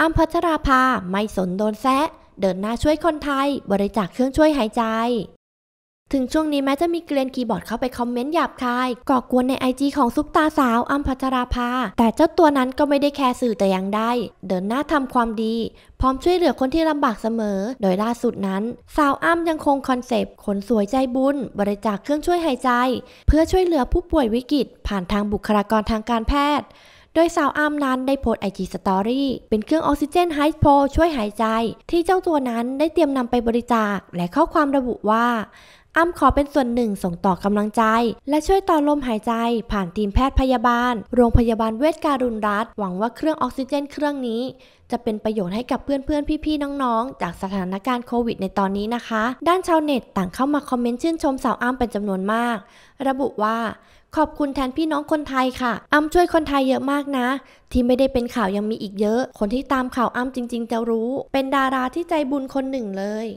อัมพัชราภาไม่สนโดนแซะ เดินหน้าช่วยคนไทยบริจาคเครื่องช่วยหายใจ ถึงช่วงนี้แม้จะมีเกลียนคีย์บอร์ดเข้าไปคอมเมนต์หยาบคายก่อกวนในไอจีของซุปตาสาวอัมพัชราภา แต่เจ้าตัวนั้นก็ไม่ได้แคร์สื่อแต่อย่างใดเดินหน้าทำความดี พร้อมช่วยเหลือคนที่ลำบากเสมอ โดยล่าสุดนั้น สาวอ้ำยังคงคอนเซปต์คนสวยใจบุญ บริจาคเครื่องช่วยหายใจ เพื่อช่วยเหลือผู้ป่วยวิกฤตผ่านทางบุคลากรทางการแพทย์ดยสาวอามนั้น ได้โพสไอจีสตอรี่เป็นเครื่องออกซิเจนไฮโปช่วยหายใจ ที่เจ้าตัวนั้นได้เตรียมนำไปบริจาค และข้อความระบุว่าอ้ำขอเป็นส่วนหนึ่งส่งต่อกำลังใจ และช่วยต่อลมหายใจ ผ่านทีมแพทย์พยาบาล โรงพยาบาลเวชการุณรัฐ หวังว่าเครื่องออกซิเจนเครื่องนี้ จะเป็นประโยชน์ให้กับเพื่อนๆ พี่ๆ น้องๆ จากสถานการณ์โควิดในตอนนี้นะคะ ด้านชาวเน็ตต่างเข้ามาคอมเมนต์ชื่นชมสาวอ้ำเป็นจำนวนมาก ระบุว่า ขอบคุณแทนพี่น้องคนไทยค่ะอ้ำช่วยคนไทยเยอะมากนะ ที่ไม่ได้เป็นข่าวยังมีอีกเยอะ คนที่ตามข่าวอ้ำจริงๆ จะรู้ เป็นดาราที่ใจบุญคนหนึ่งเลย